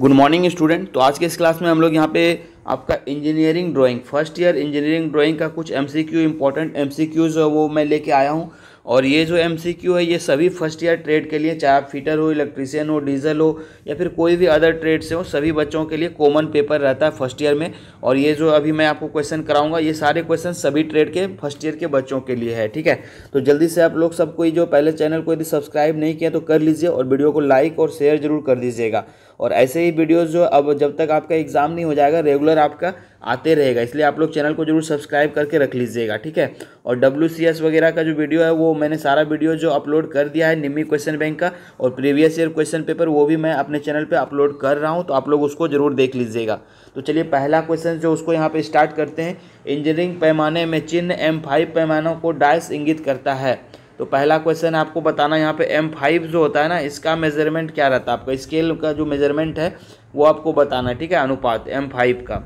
good morning student तो आज के इस क्लास में हम लोग यहाँ पे आपका engineering drawing first year engineering drawing का कुछ एमसीक्यू इंपॉर्टेंट एमसीक्यूज वो मैं लेके आया हूँ और ये जो एमसीक्यू है ये सभी फर्स्ट ईयर ट्रेड के लिए चाहे आप फीटर हो इलेक्ट्रीशियन हो डीजल हो या फिर कोई भी अदर ट्रेड से हो सभी बच्चों के लिए कॉमन पेपर रहता है फर्स्ट ईयर में और ये जो अभी मैं आपको क्वेश्चन कराऊंगा ये सारे क्वेश्चन सभी ट्रेड के फर्स्ट ईयर के बच्चों के लिए है ठीक है तो जल्दी से आप लोग सबको जो पहले चैनल को यदि सब्सक्राइब नहीं किया तो कर लीजिए और वीडियो को लाइक और शेयर जरूर कर दीजिएगा और ऐसे ही वीडियोज़ जो अब जब तक आपका एग्ज़ाम नहीं हो जाएगा रेगुलर आपका आते रहेगा इसलिए आप लोग चैनल को जरूर सब्सक्राइब करके रख लीजिएगा ठीक है और डब्ल्यू वगैरह का जो वीडियो है वो मैंने सारा वीडियो जो अपलोड कर दिया है निम्मी क्वेश्चन बैंक का और प्रीवियस ईयर क्वेश्चन पेपर वो भी मैं अपने चैनल पर अपलोड कर रहा हूँ तो आप लोग उसको ज़रूर देख लीजिएगा तो चलिए पहला क्वेश्चन जो उसको यहाँ पर स्टार्ट करते हैं इंजीनियरिंग पैमाने में चिन्ह एम फाइव पैमानों को डाइस इंगित करता है तो पहला क्वेश्चन आपको बताना यहाँ पे एम फाइव जो होता है ना इसका मेजरमेंट क्या रहता है आपका स्केल का जो मेजरमेंट है वो आपको बताना ठीक है अनुपात एम फाइव का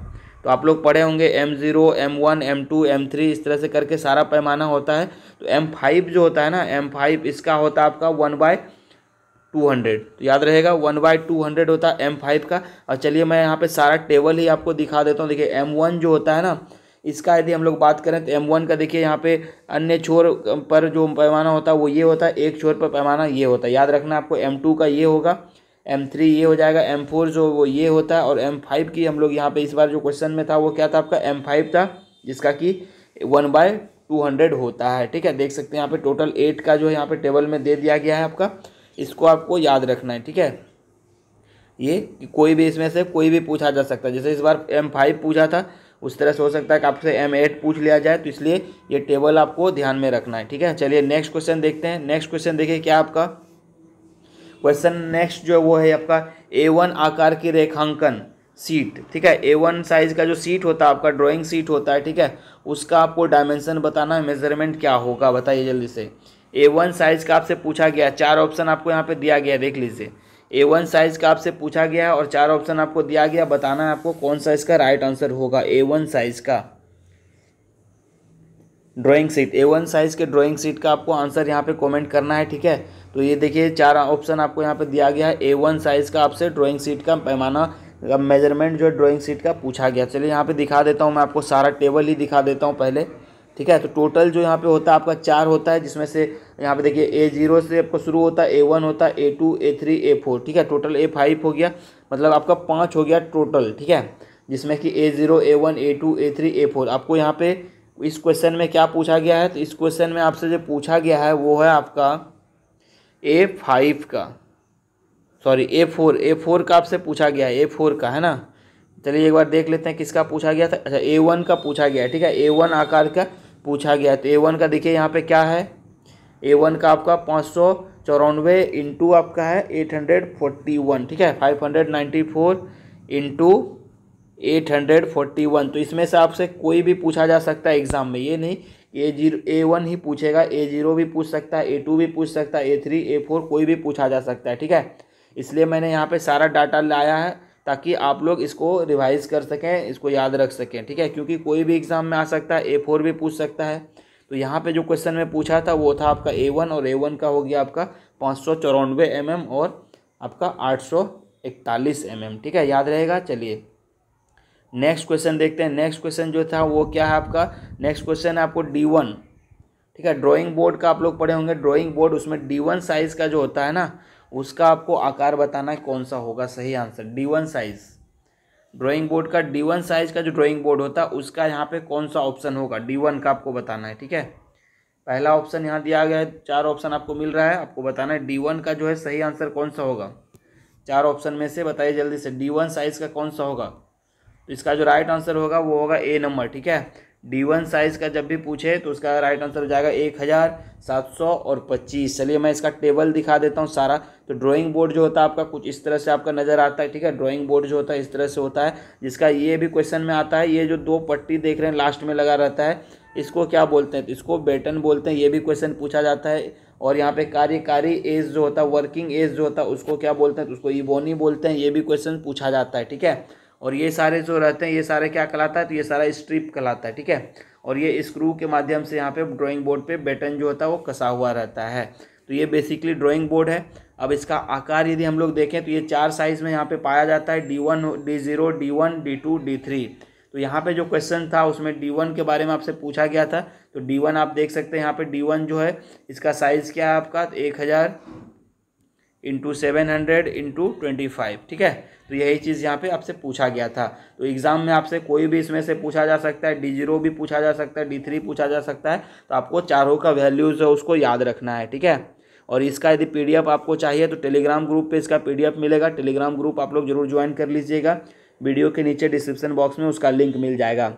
तो आप लोग पढ़े होंगे M zero M one M two M three इस तरह से करके सारा पैमाना होता है तो एम फाइव जो होता है ना एम फाइव इसका होता है आपका वन बाय टू हंड्रेड तो याद रहेगा वन बाय टू हंड्रेड होता है एम फाइव का और चलिए मैं यहाँ पे सारा टेबल ही आपको दिखा देता हूँ देखिए एम वन जो होता है ना इसका यदि हम लोग बात करें तो एम वन का देखिए यहाँ पे अन्य छोर पर जो पैमाना होता है वो ये होता है एक छोर पर पैमाना ये होता है याद रखना आपको एम टू का ये होगा एम थ्री ये हो जाएगा एम फोर जो वो ये होता है और एम फाइव की हम लोग यहाँ पे इस बार जो क्वेश्चन में था वो क्या था आपका एम फाइव था जिसका कि वन बाय टू हंड्रेड होता है ठीक है देख सकते हैं यहाँ पर टोटल एट का जो यहाँ पर टेबल में दे दिया गया है आपका इसको आपको याद रखना है ठीक है ये कोई भी इसमें से कोई भी पूछा जा सकता है जैसे इस बार एम फाइव पूछा था उस तरह से हो सकता है कि आपसे एम एट पूछ लिया जाए तो इसलिए ये टेबल आपको ध्यान में रखना है ठीक है चलिए नेक्स्ट क्वेश्चन देखते हैं नेक्स्ट क्वेश्चन देखिए क्या आपका क्वेश्चन नेक्स्ट जो है वो है आपका ए वन आकार की रेखांकन सीट ठीक है ए वन साइज़ का जो सीट होता है आपका ड्राइंग सीट होता है ठीक है उसका आपको डायमेंशन बताना है मेजरमेंट क्या होगा बताइए जल्दी से ए वन साइज़ का आपसे पूछा गया चार ऑप्शन आपको यहाँ पे दिया गया देख लीजिए ए वन साइज़ का आपसे पूछा गया है और चार ऑप्शन आपको दिया गया बताना है आपको कौन सा इसका राइट आंसर होगा ए वन साइज़ का drawing sheet A one size के ड्राइंग सीट का आपको आंसर यहाँ पे कमेंट करना है ठीक है तो ये देखिए चार ऑप्शन आपको यहाँ पे दिया गया है ए वन साइज़ का आपसे ड्राइंग सीट का पैमाना मेजरमेंट जो है ड्राइंग सीट का पूछा गया चलिए यहाँ पे दिखा देता हूँ मैं आपको सारा टेबल ही दिखा देता हूँ पहले ठीक है तो टोटल जो यहाँ पे होता है आपका चार होता है जिसमें से यहाँ पे देखिए ए जीरो से आपको शुरू होता है ए वन होता है A two A three A four ठीक है टोटल ए फाइव हो गया मतलब आपका पाँच हो गया टोटल ठीक है जिसमें कि A zero A one A two A three A four आपको यहाँ पे इस क्वेश्चन में क्या पूछा गया है तो इस क्वेश्चन में आपसे जो पूछा गया है वो है आपका ए फाइव का sorry A four A four का आपसे पूछा गया है ए फोर का है ना चलिए एक बार देख लेते हैं किसका पूछा गया था अच्छा ए वन का पूछा गया है ठीक है ए वन आकार का पूछा गया तो ए वन का देखिए यहाँ पे क्या है ए वन का आपका पाँच सौ चौरानवे इंटू आपका है एट हंड्रेड फोर्टी वन ठीक है five hundred ninety four into eight hundred forty one तो इसमें से आपसे कोई भी पूछा जा सकता है एग्ज़ाम में ये नहीं ए जीरो ए वन ही पूछेगा ए जीरो भी पूछ सकता है ए टू भी पूछ सकता है ए थ्री ए फोर कोई भी पूछा जा सकता है ठीक है इसलिए मैंने यहाँ पे सारा डाटा लाया है ताकि आप लोग इसको रिवाइज़ कर सकें इसको याद रख सकें ठीक है क्योंकि कोई भी एग्ज़ाम में आ सकता है ए फोर भी पूछ सकता है तो यहाँ पे जो क्वेश्चन में पूछा था वो था आपका ए वन और ए वन का हो गया आपका पाँच सौ चौरानवे एम एम और आपका आठ सौ इकतालीस एम एम ठीक है याद रहेगा चलिए नेक्स्ट क्वेश्चन देखते हैं नेक्स्ट क्वेश्चन जो था वो क्या है आपका नेक्स्ट क्वेश्चन है आपको डी वन ठीक है ड्रॉइंग बोर्ड का आप लोग पढ़े होंगे ड्रॉइंग बोर्ड उसमें डी वन साइज़ का जो होता है ना उसका आपको आकार बताना है कौन सा होगा सही answer D one size drawing board का डी वन साइज का जो ड्राइंग बोर्ड होता है उसका यहाँ पे कौन सा ऑप्शन होगा डी वन का आपको बताना है ठीक है पहला ऑप्शन यहाँ दिया गया है चार ऑप्शन आपको मिल रहा है आपको बताना है डी वन का जो है सही आंसर कौन सा होगा चार ऑप्शन में से बताइए जल्दी से डी वन साइज का कौन सा होगा तो इसका जो राइट आंसर होगा वो होगा ए नंबर ठीक है डी वन साइज़ का जब भी पूछे तो उसका राइट आंसर हो जाएगा एक हज़ार सात सौ और पच्चीस चलिए मैं इसका टेबल दिखा देता हूँ सारा तो ड्राइंग बोर्ड जो होता है आपका कुछ इस तरह से आपका नज़र आता है ठीक है ड्राइंग बोर्ड जो होता है इस तरह से होता है जिसका ये भी क्वेश्चन में आता है ये जो दो पट्टी देख रहे हैं लास्ट में लगा रहता है इसको क्या बोलते हैं तो इसको बेटन बोलते हैं ये भी क्वेश्चन पूछा जाता है और यहाँ पे कार्यकारी एज जो होता है वर्किंग एज जो होता है उसको क्या बोलते हैं तो उसको ईबोनी बोलते हैं ये भी क्वेश्चन पूछा जाता है ठीक है और ये सारे जो रहते हैं ये सारे क्या कहलाता है तो ये सारा स्ट्रिप कहलाता है ठीक है और ये स्क्रू के माध्यम से यहाँ पे ड्राइंग बोर्ड पे बैटन जो होता है वो कसा हुआ रहता है तो ये बेसिकली ड्राइंग बोर्ड है अब इसका आकार यदि हम लोग देखें तो ये चार साइज़ में यहाँ पे पाया जाता है D one D zero D one D two D three तो यहाँ पे जो क्वेश्चन था उसमें डी वन के बारे में आपसे पूछा गया था तो डी वन आप देख सकते हैं यहाँ पे डी वन जो है इसका साइज़ क्या है आपका तो एक हज़ार into seven hundred into twenty five ठीक है तो यही चीज़ यहाँ पे आपसे पूछा गया था तो एग्ज़ाम में आपसे कोई भी इसमें से पूछा जा सकता है डी जीरो भी पूछा जा सकता है डी थ्री पूछा जा सकता है तो आपको चारों का वैल्यूज़ है उसको याद रखना है ठीक है और इसका यदि एफ आपको चाहिए तो टेलीग्राम ग्रुप पे इसका एफ मिलेगा टेलीग्राम ग्रुप आप लोग जरूर ज्वाइन कर लीजिएगा वीडियो के नीचे डिस्क्रिप्शन बॉक्स में उसका लिंक मिल जाएगा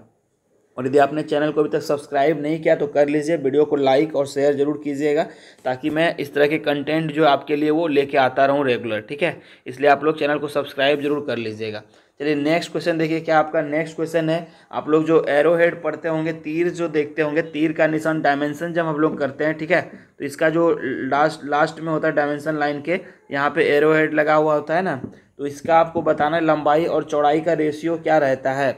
और यदि आपने चैनल को अभी तक सब्सक्राइब नहीं किया तो कर लीजिए वीडियो को लाइक और शेयर जरूर कीजिएगा ताकि मैं इस तरह के कंटेंट जो आपके लिए वो लेके आता रहूँ रेगुलर ठीक है इसलिए आप लोग चैनल को सब्सक्राइब जरूर कर लीजिएगा चलिए नेक्स्ट क्वेश्चन देखिए क्या आपका नेक्स्ट क्वेश्चन है आप लोग जो एरो हेड पढ़ते होंगे तीर जो देखते होंगे तीर का निशान डायमेंशन जब हम लोग करते हैं ठीक है तो इसका जो लास्ट लास्ट में होता है डायमेंशन लाइन के यहाँ पे एरो हेड लगा हुआ होता है ना तो इसका आपको बताना है लंबाई और चौड़ाई का रेशियो क्या रहता है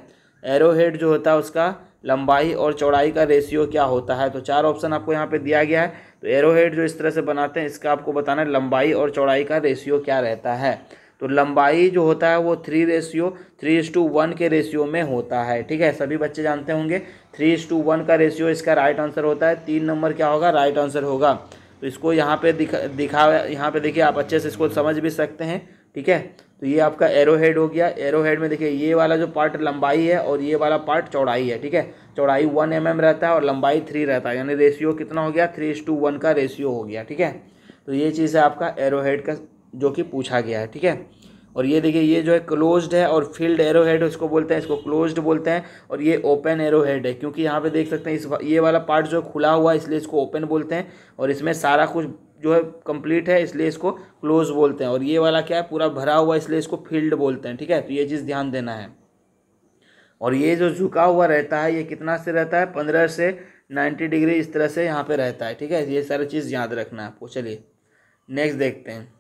एरो हेड जो होता है उसका लंबाई और चौड़ाई का रेशियो क्या होता है तो चार ऑप्शन आपको यहाँ पे दिया गया है तो एरो हेड जो इस तरह से बनाते हैं इसका आपको बताना है लंबाई और चौड़ाई का रेशियो क्या रहता है तो लंबाई जो होता है वो three ratio three is to one के रेशियो में होता है ठीक है सभी बच्चे जानते होंगे थ्री इस टू वन का रेशियो इसका राइट आंसर होता है तीन नंबर क्या होगा राइट आंसर होगा तो इसको यहाँ पर दिखा दिखा यहाँ पर देखिए आप अच्छे से इसको समझ भी सकते हैं ठीक है तो ये आपका एरो हेड हो गया एरो हेड में देखिए ये वाला जो पार्ट लंबाई है और ये वाला पार्ट चौड़ाई है ठीक है चौड़ाई वन एम mm रहता है और लंबाई थ्री रहता है यानी रेशियो कितना हो गया थ्री टू वन का रेशियो हो गया ठीक है तो ये चीज़ है आपका एरो हेड का जो कि पूछा गया है ठीक है और ये देखिए ये जो है क्लोज्ड है और फील्ड एरो हेड इसको बोलते हैं इसको क्लोज्ड बोलते हैं और ये ओपन एरो हेड है क्योंकि यहाँ पे देख सकते हैं इस ये वाला पार्ट जो खुला हुआ है इसलिए इसको ओपन बोलते हैं और इसमें सारा कुछ जो है कंप्लीट है इसलिए इसको क्लोज बोलते हैं और ये वाला क्या है पूरा भरा हुआ इसलिए इसको फील्ड बोलते हैं ठीक है तो ये चीज़ ध्यान देना है और ये जो झुका हुआ रहता है ये कितना से रहता है पंद्रह से नाइन्टी डिग्री इस तरह से यहाँ पर रहता है ठीक है ये सारी चीज़ याद रखना है आपको चलिए नेक्स्ट देखते हैं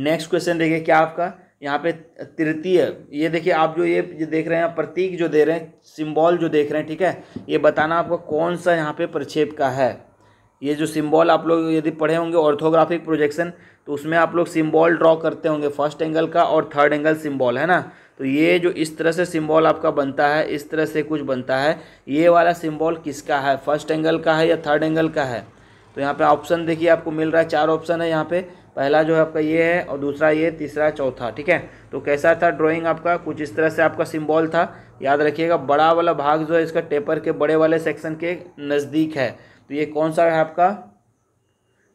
नेक्स्ट क्वेश्चन देखिए क्या आपका यहाँ पे तृतीय ये देखिए आप जो ये देख रहे हैं प्रतीक जो दे रहे हैं सिंबल जो देख रहे हैं ठीक है ये बताना आपको कौन सा यहाँ पे प्रक्षेप का है ये जो सिंबल आप लोग यदि पढ़े होंगे ऑर्थोग्राफिक प्रोजेक्शन तो उसमें आप लोग सिंबल ड्रॉ करते होंगे फर्स्ट एंगल का और थर्ड एंगल सिम्बॉल है ना तो ये जो इस तरह से सिम्बॉल आपका बनता है इस तरह से कुछ बनता है ये वाला सिम्बॉल किसका है फर्स्ट एंगल का है या थर्ड एंगल का है तो यहाँ पर ऑप्शन देखिए आपको मिल रहा है चार ऑप्शन है यहाँ पर पहला जो है आपका ये है और दूसरा ये तीसरा चौथा ठीक है तो कैसा था ड्राइंग आपका कुछ इस तरह से आपका सिंबल था याद रखिएगा बड़ा वाला भाग जो है इसका टेपर के बड़े वाले सेक्शन के नज़दीक है तो ये कौन सा है आपका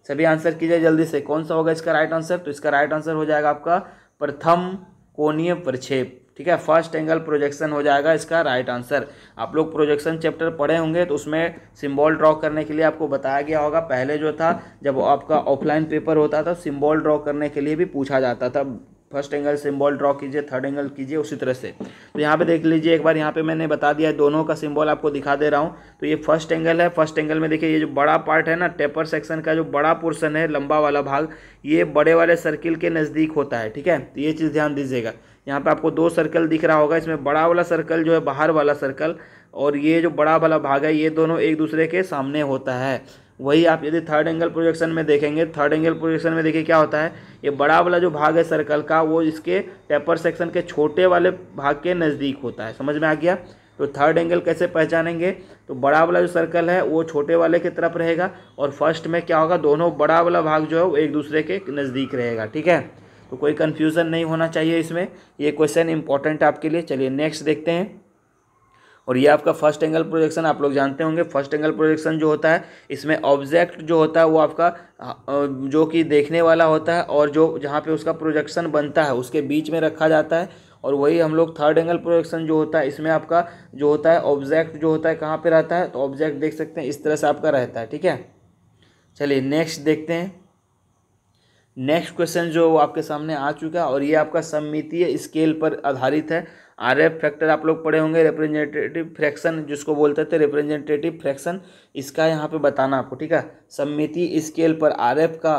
सभी आंसर कीजिए जल्दी से कौन सा होगा इसका राइट आंसर तो इसका राइट आंसर हो जाएगा आपका प्रथम कोणीय प्रक्षेप ठीक है फर्स्ट एंगल प्रोजेक्शन हो जाएगा इसका राइट आंसर आप लोग प्रोजेक्शन चैप्टर पढ़े होंगे तो उसमें सिंबल ड्रॉ करने के लिए आपको बताया गया होगा पहले जो था जब आपका ऑफलाइन पेपर होता था सिंबल ड्रॉ करने के लिए भी पूछा जाता था फर्स्ट एंगल सिंबल ड्रॉ कीजिए थर्ड एंगल कीजिए उसी तरह से तो यहाँ पे देख लीजिए एक बार यहाँ पे मैंने बता दिया है दोनों का सिंबल आपको दिखा दे रहा हूँ तो ये फर्स्ट एंगल है फर्स्ट एंगल में देखिए ये जो बड़ा पार्ट है ना टेपर सेक्शन का जो बड़ा पोर्सन है लंबा वाला भाग ये बड़े वाले सर्किल के नज़दीक होता है ठीक है तो ये चीज़ ध्यान दीजिएगा यहाँ पे आपको दो सर्कल दिख रहा होगा इसमें बड़ा वाला सर्कल जो है बाहर वाला सर्कल और ये जो बड़ा वाला भाग है ये दोनों एक दूसरे के सामने होता है वही आप यदि थर्ड एंगल प्रोजेक्शन में देखेंगे थर्ड एंगल प्रोजेक्शन में देखिए क्या होता है ये बड़ा वाला जो भाग है सर्कल का वो इसके टेपर सेक्शन के छोटे वाले भाग के नज़दीक होता है समझ में आ गया तो थर्ड एंगल कैसे पहचानेंगे तो बड़ा वाला जो सर्कल है वो छोटे वाले की तरफ रहेगा और फर्स्ट में क्या होगा दोनों बड़ा वाला भाग जो है वो एक दूसरे के नज़दीक रहेगा ठीक है तो कोई कन्फ्यूज़न नहीं होना चाहिए इसमें ये क्वेश्चन इंपॉर्टेंट आपके लिए चलिए नेक्स्ट देखते हैं और ये आपका फर्स्ट एंगल प्रोजेक्शन आप लोग जानते होंगे फर्स्ट एंगल प्रोजेक्शन जो होता है इसमें ऑब्जेक्ट जो होता है वो आपका जो कि देखने वाला होता है और जो जहाँ पे उसका प्रोजेक्शन बनता है उसके बीच में रखा जाता है और वही हम लोग थर्ड एंगल प्रोजेक्शन जो होता है इसमें आपका जो होता है ऑब्जेक्ट जो होता है कहाँ पर रहता है तो ऑब्जेक्ट देख सकते हैं इस तरह से आपका रहता है ठीक है चलिए नेक्स्ट देखते हैं नेक्स्ट क्वेश्चन जो आपके सामने आ चुका है और ये आपका सममितीय स्केल पर आधारित है आर एफ फैक्टर आप लोग पढ़े होंगे रिप्रेजेंटेटिव फ्रैक्शन जिसको बोलते थे रिप्रेजेंटेटिव फ्रैक्शन इसका यहाँ पे बताना आपको ठीक है सम्मिति स्केल पर आर एफ का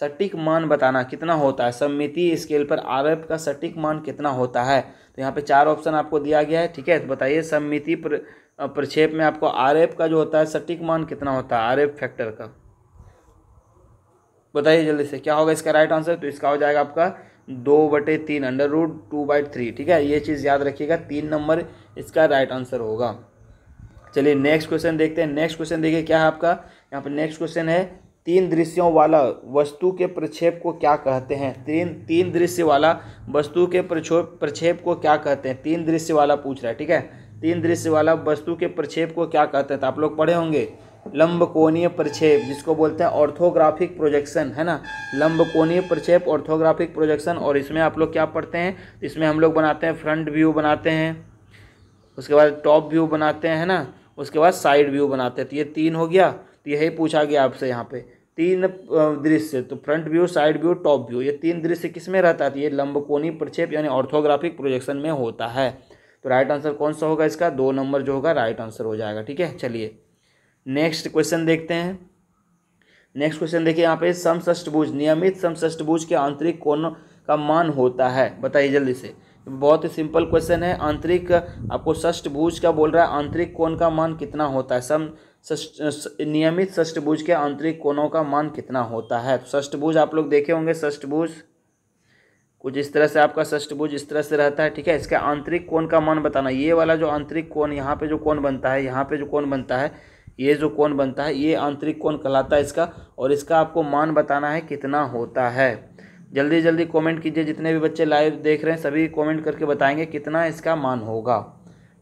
सटीक मान बताना कितना होता है सम्मिति स्केल पर आर एफ का सटीक मान कितना होता है तो यहाँ पे चार ऑप्शन आपको दिया गया है ठीक है तो बताइए सम्मिति प्रक्षेप में आपको आर एफ का जो होता है सटीक मान कितना होता है आर एफ फैक्टर का बताइए जल्दी से क्या होगा इसका राइट आंसर तो इसका हो जाएगा आपका दो बटे तीन under root two by three ठीक है ये चीज़ याद रखिएगा तीन नंबर इसका राइट आंसर होगा चलिए नेक्स्ट क्वेश्चन देखते हैं नेक्स्ट क्वेश्चन देखिए क्या है आपका यहाँ पर नेक्स्ट क्वेश्चन है तीन दृश्यों वाला वस्तु के प्रक्षेप को क्या कहते हैं तीन तीन दृश्य वाला वस्तु के प्रक्षेप को क्या कहते हैं तीन दृश्य वाला पूछ रहा है ठीक है तीन दृश्य वाला वस्तु के प्रक्षेप को क्या कहते हैं तो आप लोग पढ़े होंगे कोणीय प्रक्षेप जिसको बोलते हैं ऑर्थोग्राफिक प्रोजेक्शन है ना कोणीय प्रक्षेप ऑर्थोग्राफिक प्रोजेक्शन और इसमें आप लोग क्या पढ़ते हैं इसमें हम लोग बनाते हैं फ्रंट व्यू बनाते हैं उसके बाद टॉप व्यू बनाते हैं है ना उसके बाद साइड व्यू बनाते हैं तो ये तीन हो गया तो यही पूछा गया आपसे यहाँ पे तीन दृश्य तो front view side view top view ये तीन दृश्य किस में रहता है तो ये ये लंबकोणी प्रक्षेप यानी ऑर्थोग्राफिक प्रोजेक्शन में होता है तो राइट आंसर कौन सा होगा इसका दो नंबर जो होगा राइट आंसर हो जाएगा ठीक है चलिए नेक्स्ट क्वेश्चन देखते हैं नेक्स्ट क्वेश्चन देखिए यहाँ पे समष्टभुज नियमित समष्टभुज के आंतरिक कोणों का मान होता है बताइए जल्दी से बहुत ही सिंपल क्वेश्चन है आंतरिक आपको षष्टभुज का बोल रहा है आंतरिक कोण का मान कितना होता है सम नियमित षष्टभुज के आंतरिक कोणों का मान कितना होता है षष्टभुज आप लोग देखे होंगे षष्टभुज कुछ इस तरह से आपका षष्टभुज इस तरह से रहता है ठीक है इसका आंतरिक कोण का मान बताना ये वाला जो आंतरिक कोण यहाँ पे जो कोण बनता है यहाँ पे जो कोण बनता है ये जो कौन बनता है ये आंतरिक कौन कहलाता है इसका और इसका आपको मान बताना है कितना होता है जल्दी जल्दी कमेंट कीजिए जितने भी बच्चे लाइव देख रहे हैं सभी कमेंट करके बताएंगे कितना इसका मान होगा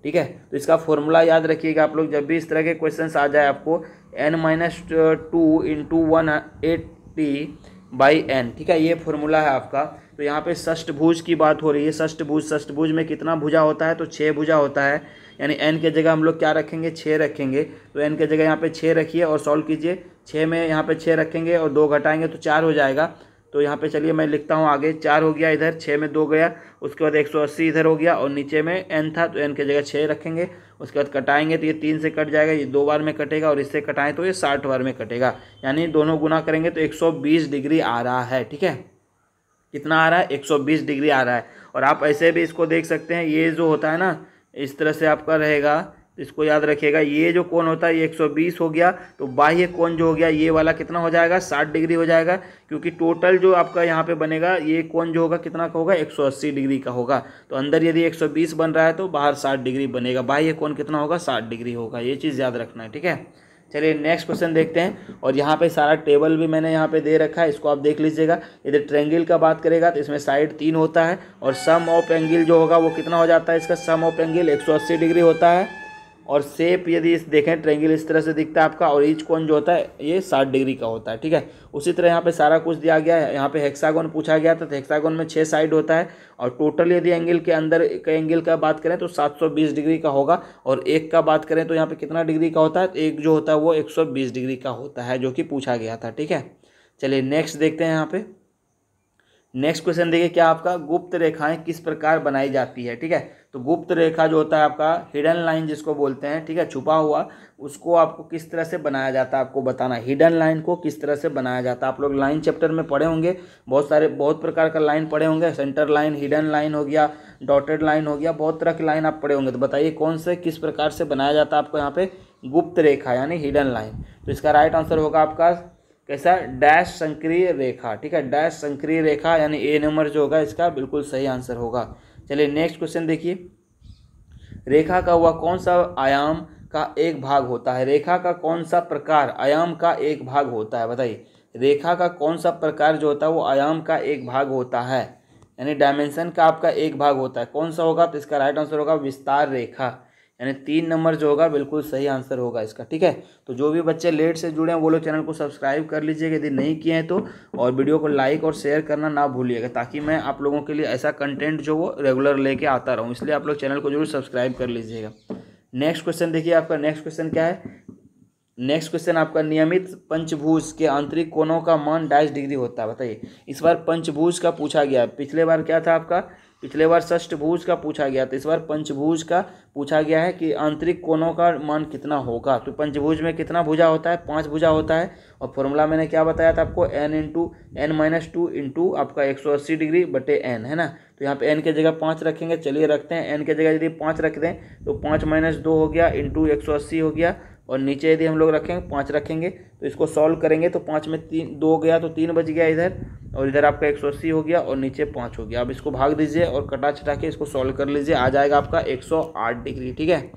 ठीक है तो इसका फॉर्मूला याद रखिएगा आप लोग जब भी इस तरह के क्वेश्चन आ जाए आपको N minus two into one eight T by N ठीक है ये फॉर्मूला है आपका तो यहाँ पे भूज की बात हो रही है षष्ठ भुज में कितना भुजा होता है तो छः भुजा होता है यानी एन के जगह हम लोग क्या रखेंगे छः रखेंगे तो एन के जगह यहाँ पे छः रखिए और सॉल्व कीजिए छः में यहाँ पे छः रखेंगे और दो घटाएंगे तो चार हो जाएगा तो यहाँ पे चलिए मैं लिखता हूँ आगे चार हो गया इधर छः में दो गया उसके बाद एक सौ अस्सी इधर हो गया और नीचे में एन था तो एन के जगह छः रखेंगे उसके बाद कटाएंगे तो ये तीन से कट जाएगा ये दो बार में कटेगा और इससे कटाएं तो ये साठ बार में कटेगा यानी दोनों गुना करेंगे तो एक सौ बीस डिग्री आ रहा है ठीक है कितना आ रहा है एक सौ बीस डिग्री आ रहा है और आप ऐसे भी इसको देख सकते हैं ये जो होता है ना इस तरह से आपका रहेगा इसको याद रखिएगा ये जो कोण होता है ये 120 हो गया तो बाह्य कोण जो हो गया ये वाला कितना हो जाएगा 60 डिग्री हो जाएगा क्योंकि टोटल जो आपका यहाँ पे बनेगा ये कोण जो होगा कितना का होगा 180 डिग्री का होगा तो अंदर यदि 120 बन रहा है तो बाहर 60 डिग्री बनेगा बाह्य कोण कितना होगा 60 डिग्री होगा ये चीज़ याद रखना है ठीक है चलिए नेक्स्ट क्वेश्चन देखते हैं और यहाँ पे सारा टेबल भी मैंने यहाँ पे दे रखा है इसको आप देख लीजिएगा इधर ट्रेंगल का बात करेगा तो इसमें साइड तीन होता है और सम ऑफ एंगल जो होगा वो कितना हो जाता है इसका सम ऑफ एंगल 180 डिग्री होता है और सेप यदि इस देखें ट्रेंगल इस तरह से दिखता है आपका और ईच कौन जो होता है ये साठ डिग्री का होता है ठीक है उसी तरह यहाँ पे सारा कुछ दिया गया है यहाँ पे हेक्सागोन पूछा गया था तो हेक्सागोन में छः साइड होता है और टोटल यदि एंगल के अंदर के एंगल का बात करें तो 720 डिग्री का होगा और एक का बात करें तो यहाँ पर कितना डिग्री का होता है एक जो होता है वो एक डिग्री का होता है जो कि पूछा गया था ठीक है चलिए नेक्स्ट देखते हैं यहाँ पर नेक्स्ट क्वेश्चन देखिए क्या आपका गुप्त रेखाएं किस प्रकार बनाई जाती है ठीक है तो गुप्त रेखा जो होता है आपका हिडन लाइन जिसको बोलते हैं ठीक है छुपा हुआ उसको आपको किस तरह से बनाया जाता है आपको बताना हिडन लाइन को किस तरह से बनाया जाता है आप लोग लाइन चैप्टर में पढ़े होंगे बहुत सारे बहुत प्रकार का लाइन पढ़े होंगे सेंटर लाइन हिडन लाइन हो गया डॉटेड लाइन हो गया बहुत तरह की लाइन आप पढ़े होंगे तो बताइए कौन से किस प्रकार से बनाया जाता है आपको यहाँ पे गुप्त रेखा यानी हिडन लाइन तो इसका राइट आंसर होगा आपका कैसा डैश संक्रिय रेखा ठीक है डैश संक्रिय रेखा यानी ए नंबर जो होगा इसका बिल्कुल सही आंसर होगा चलिए नेक्स्ट क्वेश्चन देखिए रेखा का हुआ कौन सा आयाम का एक भाग होता है रेखा का कौन सा प्रकार आयाम का एक भाग होता है बताइए रेखा का कौन सा प्रकार जो होता है वो आयाम का एक भाग होता है यानी डायमेंशन का आपका एक भाग होता है कौन सा होगा तो इसका राइट आंसर होगा विस्तार रेखा यानी तीन नंबर जो होगा बिल्कुल सही आंसर होगा इसका ठीक है तो जो भी बच्चे लेट से जुड़े हैं वो लोग चैनल को सब्सक्राइब कर लीजिएगा यदि नहीं किए हैं तो और वीडियो को लाइक और शेयर करना ना भूलिएगा ताकि मैं आप लोगों के लिए ऐसा कंटेंट जो वो रेगुलर लेके आता रहूँ इसलिए आप लोग चैनल को जरूर सब्सक्राइब कर लीजिएगा नेक्स्ट क्वेश्चन देखिए आपका नेक्स्ट क्वेश्चन क्या है नेक्स्ट क्वेश्चन आपका नियमित पंचभूज के आंतरिक कोणों का मान डाइस डिग्री होता है बताइए इस बार पंचभूज का पूछा गया पिछले बार क्या था आपका पिछले बार षष्ठभुज का पूछा गया तो इस बार पंचभुज का पूछा गया है कि आंतरिक कोणों का मान कितना होगा तो पंचभुज में कितना भुजा होता है पांच भुजा होता है और फॉर्मूला मैंने क्या बताया था आपको N into N minus two into आपका एक सौ अस्सी डिग्री बटे एन है ना तो यहाँ पे एन के जगह पाँच रखेंगे चलिए रखते हैं एन के जगह यदि पाँच रख दें तो पाँच माइनस दो हो गया इंटू एक सौ अस्सी हो गया और नीचे यदि हम लोग रखेंगे पाँच रखेंगे तो इसको सॉल्व करेंगे तो पाँच में तीन दो गया तो तीन बच गया इधर और इधर आपका एक सौ अस्सी हो गया और नीचे पाँच हो गया अब इसको भाग दीजिए और कटा छटा के इसको सॉल्व कर लीजिए आ जाएगा आपका एक सौ आठ डिग्री ठीक है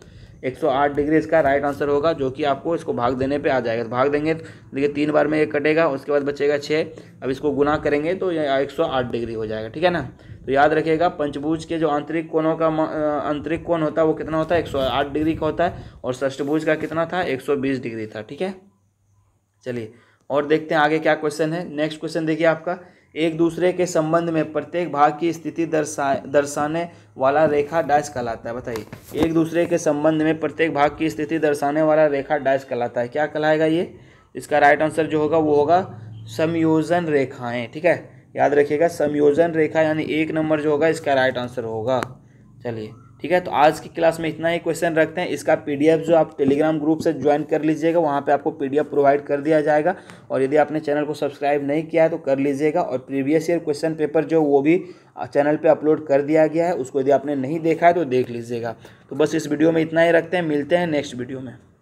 एक सौ आठ डिग्री इसका राइट आंसर होगा जो कि आपको इसको भाग देने पर आ जाएगा तो भाग देंगे तो देखिए तीन बार में ये कटेगा उसके बाद बचेगा छः अब इसको गुना करेंगे तो ये एक सौ आठ डिग्री हो जाएगा ठीक है ना तो याद रखिएगा पंचभुज के जो आंतरिक कोणों का आंतरिक कोण होता है वो कितना होता है आठ डिग्री का होता है और षष्ठभुज का कितना था बीस डिग्री था ठीक है चलिए और देखते हैं आगे क्या क्वेश्चन है नेक्स्ट क्वेश्चन देखिए आपका एक दूसरे के संबंध में प्रत्येक भाग की स्थिति दर्शा दर्शाने वाला रेखा डैश कहलाता है बताइए एक दूसरे के संबंध में प्रत्येक भाग की स्थिति दर्शाने वाला रेखा डैश कहलाता है क्या कहलाएगा ये इसका राइट आंसर जो होगा वो होगा समयोजन रेखाएं ठीक है याद रखिएगा संयोजन रेखा यानी एक नंबर जो होगा इसका राइट आंसर होगा चलिए ठीक है तो आज की क्लास में इतना ही क्वेश्चन रखते हैं इसका पीडीएफ जो आप टेलीग्राम ग्रुप से ज्वाइन कर लीजिएगा वहाँ पे आपको पीडीएफ प्रोवाइड कर दिया जाएगा और यदि आपने चैनल को सब्सक्राइब नहीं किया है तो कर लीजिएगा और प्रीवियस ईयर क्वेश्चन पेपर जो वो भी चैनल पे अपलोड कर दिया गया है उसको यदि आपने नहीं देखा है तो देख लीजिएगा तो बस इस वीडियो में इतना ही रखते हैं मिलते हैं नेक्स्ट वीडियो में